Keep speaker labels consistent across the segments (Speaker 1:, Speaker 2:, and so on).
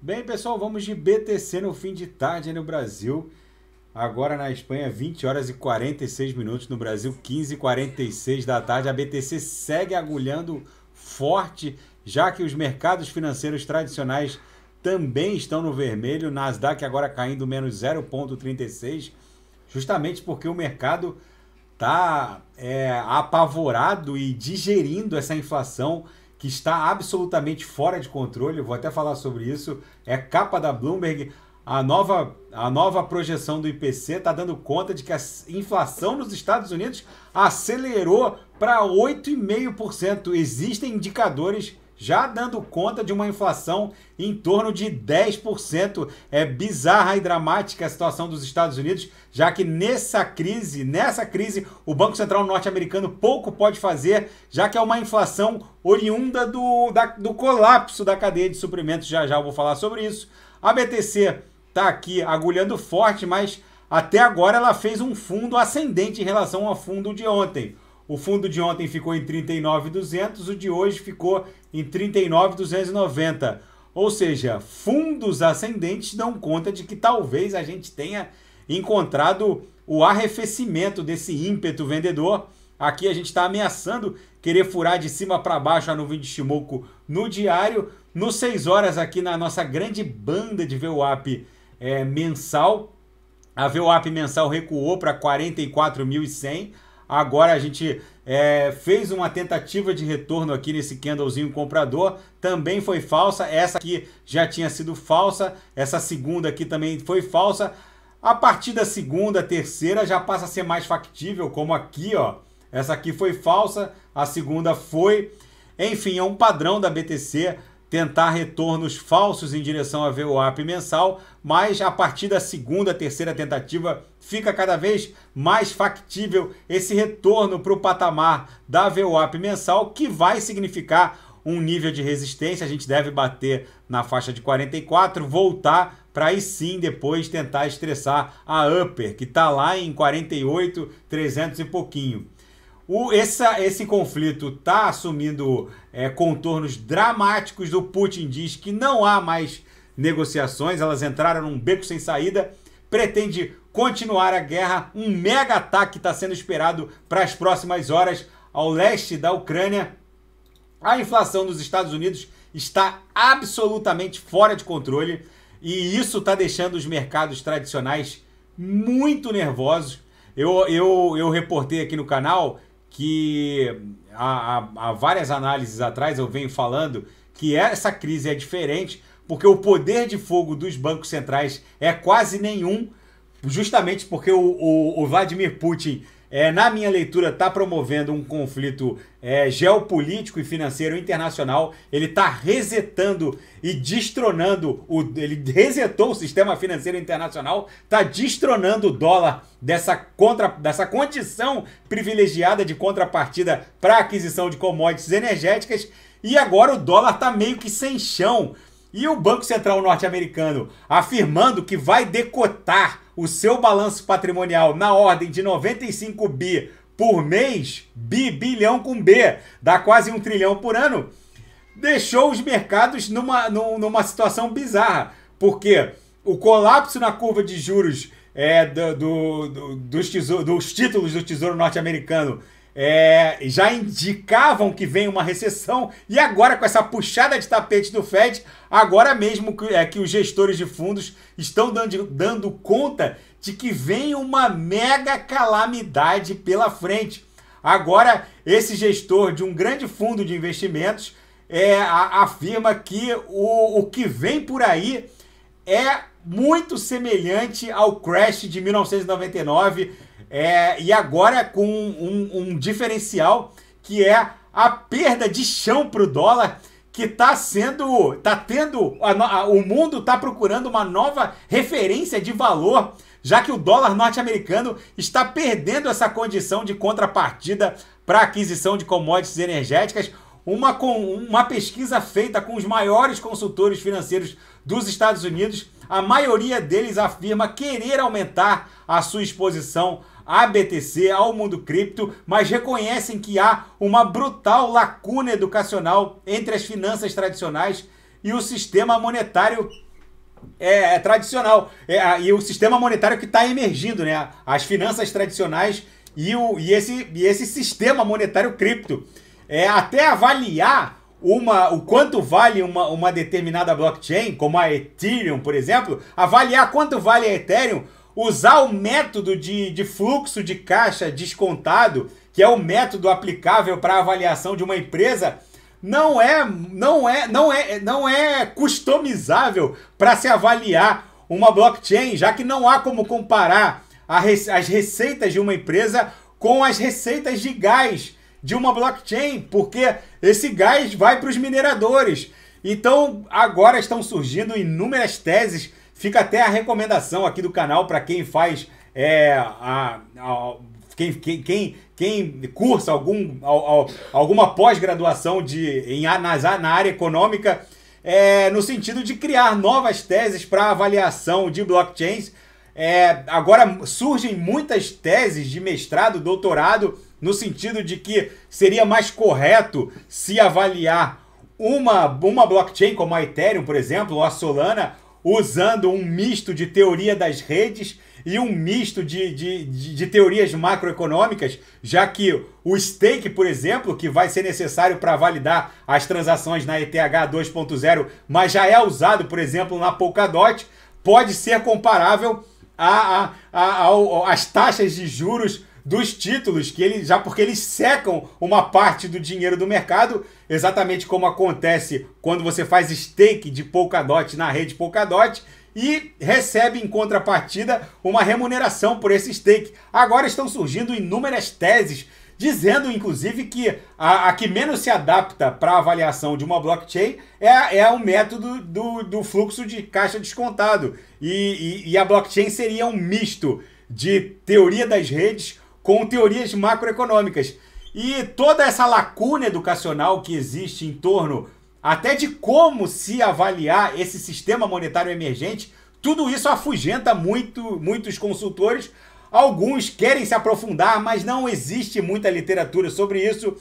Speaker 1: Bem, pessoal, vamos de BTC no fim de tarde no Brasil. Agora na Espanha, 20 horas e 46 minutos. No Brasil, 15 e 46 da tarde. A BTC segue agulhando forte, já que os mercados financeiros tradicionais também estão no vermelho. Nasdaq agora caindo menos 0,36, justamente porque o mercado está é, apavorado e digerindo essa inflação que está absolutamente fora de controle, vou até falar sobre isso, é capa da Bloomberg. A nova, a nova projeção do IPC está dando conta de que a inflação nos Estados Unidos acelerou para 8,5%. Existem indicadores já dando conta de uma inflação em torno de 10%. É bizarra e dramática a situação dos Estados Unidos, já que nessa crise, nessa crise, o Banco Central norte-americano pouco pode fazer, já que é uma inflação oriunda do, da, do colapso da cadeia de suprimentos. Já já eu vou falar sobre isso. A BTC está aqui agulhando forte, mas até agora ela fez um fundo ascendente em relação ao fundo de ontem. O fundo de ontem ficou em 39,200, o de hoje ficou em 39,290. Ou seja, fundos ascendentes dão conta de que talvez a gente tenha encontrado o arrefecimento desse ímpeto vendedor. Aqui a gente está ameaçando querer furar de cima para baixo a nuvem de Shimoku no diário. nos 6 horas, aqui na nossa grande banda de VWAP é, eh, mensal, a VWAP mensal recuou para 44.100. Agora a gente é, fez uma tentativa de retorno aqui nesse candlezinho comprador, também foi falsa. Essa aqui já tinha sido falsa, essa segunda aqui também foi falsa. A partir da segunda, terceira já passa a ser mais factível, como aqui, ó. Essa aqui foi falsa, a segunda foi. Enfim, é um padrão da BTC tentar retornos falsos em direção a VWAP mensal, mas a partir da segunda, terceira tentativa fica cada vez mais factível esse retorno para o patamar da VWAP mensal, que vai significar um nível de resistência. A gente deve bater na faixa de 44, voltar para aí sim depois tentar estressar a upper, que está lá em 48, 300 e pouquinho. O, essa, esse conflito está assumindo é, contornos dramáticos. O Putin diz que não há mais negociações, elas entraram num beco sem saída. Pretende continuar a guerra. Um mega ataque está sendo esperado para as próximas horas ao leste da Ucrânia. A inflação nos Estados Unidos está absolutamente fora de controle e isso está deixando os mercados tradicionais muito nervosos. Eu, eu, eu reportei aqui no canal que há, há, há várias análises atrás eu venho falando que essa crise é diferente porque o poder de fogo dos bancos centrais é quase nenhum, justamente porque o, o, o Vladimir Putin é, na minha leitura, está promovendo um conflito é, geopolítico e financeiro internacional. Ele está resetando e destronando. O, ele resetou o sistema financeiro internacional, está destronando o dólar dessa, contra, dessa condição privilegiada de contrapartida para aquisição de commodities energéticas. E agora o dólar está meio que sem chão. E o Banco Central norte-americano afirmando que vai decotar o seu balanço patrimonial na ordem de 95 bi por mês, bi, bilhão com B, dá quase um trilhão por ano, deixou os mercados numa, numa situação bizarra. Porque o colapso na curva de juros é, do, do, do, dos, dos títulos do Tesouro Norte-Americano é, já indicavam que vem uma recessão e agora com essa puxada de tapete do Fed, agora mesmo que, é, que os gestores de fundos estão dando, dando conta de que vem uma mega calamidade pela frente. Agora, esse gestor de um grande fundo de investimentos é, a, afirma que o, o que vem por aí é muito semelhante ao crash de 1999 é, e agora com um, um, diferencial que é a perda de chão para o dólar que está sendo, está tendo, a, a, o mundo está procurando uma nova referência de valor, já que o dólar norte-americano está perdendo essa condição de contrapartida para aquisição de commodities energéticas. Uma, com, uma pesquisa feita com os maiores consultores financeiros dos Estados Unidos, a maioria deles afirma querer aumentar a sua exposição a BTC, ao mundo cripto, mas reconhecem que há uma brutal lacuna educacional entre as finanças tradicionais e o sistema monetário é, é tradicional. É, e o sistema monetário que está emergindo, né? As finanças tradicionais e, o, e, esse, e esse sistema monetário cripto. É, até avaliar uma, o quanto vale uma, uma determinada blockchain, como a Ethereum, por exemplo, avaliar quanto vale a Ethereum usar o método de, de fluxo de caixa descontado, que é o método aplicável para avaliação de uma empresa, não é não é não é não é customizável para se avaliar uma blockchain, já que não há como comparar as receitas de uma empresa com as receitas de gás de uma blockchain, porque esse gás vai para os mineradores. Então, agora estão surgindo inúmeras teses Fica até a recomendação aqui do canal para quem faz é, a, a quem, quem, quem, quem, cursa algum, alguma pós-graduação de em, na área econômica, é, no sentido de criar novas teses para avaliação de blockchains. É, agora surgem muitas teses de mestrado, doutorado, no sentido de que seria mais correto se avaliar uma, uma blockchain como a Ethereum, por exemplo, ou a Solana, usando um misto de teoria das redes e um misto de, de, de, de teorias macroeconômicas, já que o stake, por exemplo, que vai ser necessário para validar as transações na ETH 2.0, mas já é usado, por exemplo, na Polkadot, pode ser comparável a, a, a, a, a taxas de juros dos títulos, que ele, já porque eles secam uma parte do dinheiro do mercado, exatamente como acontece quando você faz stake de Polkadot na rede Polkadot e recebe em contrapartida uma remuneração por esse stake. Agora estão surgindo inúmeras teses dizendo inclusive que a, a, que menos se adapta para a avaliação de uma blockchain é, é o método do, do fluxo de caixa descontado. E, e, e a blockchain seria um misto de teoria das redes com teorias macroeconômicas. E toda essa lacuna educacional que existe em torno até de como se avaliar esse sistema monetário emergente, tudo isso afugenta muito muitos consultores. Alguns querem se aprofundar, mas não existe muita literatura sobre isso.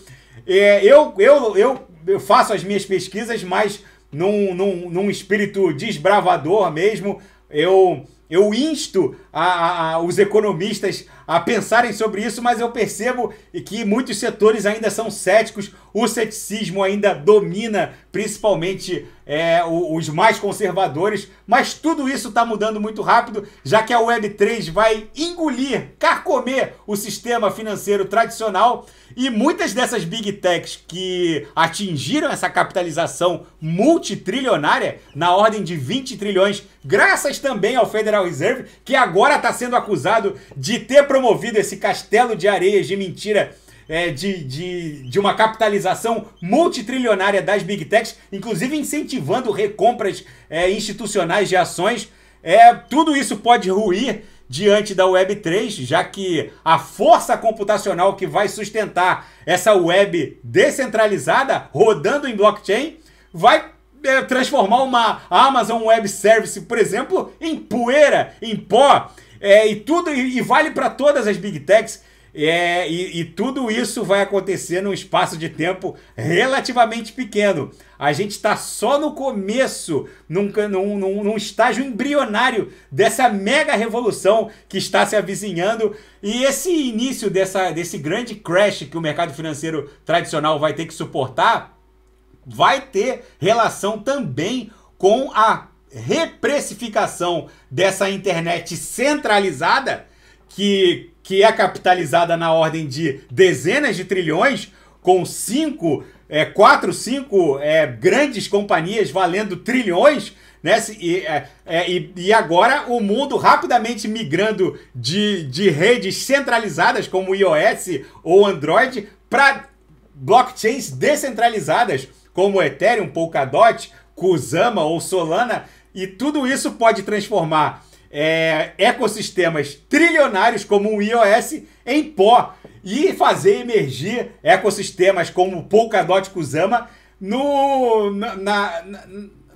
Speaker 1: É, eu, eu, eu, eu faço as minhas pesquisas, mas num, num, num espírito desbravador mesmo. Eu, eu insto a, a, a, os economistas a pensarem sobre isso, mas eu percebo que muitos setores ainda são céticos, o ceticismo ainda domina, principalmente é, os mais conservadores, mas tudo isso está mudando muito rápido, já que a Web3 vai engolir, carcomer o sistema financeiro tradicional e muitas dessas big techs que atingiram essa capitalização multitrilionária, na ordem de 20 trilhões, graças também ao Federal Reserve, que agora está sendo acusado de ter promovido esse castelo de areias de mentira é, de, de, de uma capitalização multitrilionária das big techs, inclusive incentivando recompras é, institucionais de ações. É, tudo isso pode ruir diante da Web3, já que a força computacional que vai sustentar essa web descentralizada, rodando em blockchain, vai é, transformar uma Amazon Web Service, por exemplo, em poeira, em pó. É, e tudo e, e vale para todas as big techs. É, e, e, tudo isso vai acontecer num espaço de tempo relativamente pequeno. A gente está só no começo, num, num, num, num, estágio embrionário dessa mega revolução que está se avizinhando. E esse início dessa, desse grande crash que o mercado financeiro tradicional vai ter que suportar vai ter relação também com a reprecificação dessa internet centralizada, que, que é capitalizada na ordem de dezenas de trilhões, com cinco, é, quatro, cinco é, grandes companhias valendo trilhões, né? E, é, é, e, e, agora o mundo rapidamente migrando de, de redes centralizadas como iOS ou Android para blockchains descentralizadas como Ethereum, Polkadot, Kusama ou Solana, e tudo isso pode transformar é, ecossistemas trilionários como o iOS em pó e fazer emergir ecossistemas como o Polkadot Kusama no, na, na,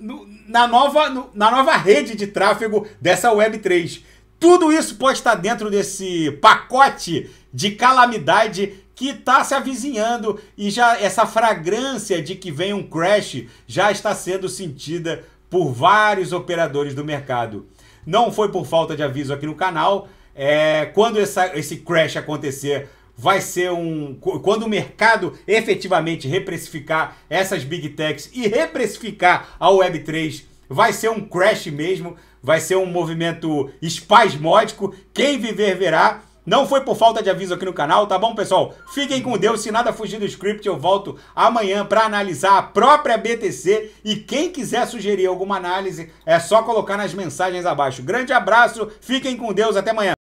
Speaker 1: na nova, na nova rede de tráfego dessa Web3. Tudo isso pode estar dentro desse pacote de calamidade que está se avizinhando e já essa fragrância de que vem um crash já está sendo sentida por vários operadores do mercado. Não foi por falta de aviso aqui no canal. É, quando essa, esse crash acontecer, vai ser um. Quando o mercado efetivamente reprecificar essas big techs e reprecificar a Web3, vai ser um crash mesmo, vai ser um movimento espasmódico. Quem viver verá. Não foi por falta de aviso aqui no canal, tá bom, pessoal? Fiquem com Deus. Se nada fugir do script, eu volto amanhã para analisar a própria BTC. E quem quiser sugerir alguma análise, é só colocar nas mensagens abaixo. Grande abraço, fiquem com Deus, até amanhã.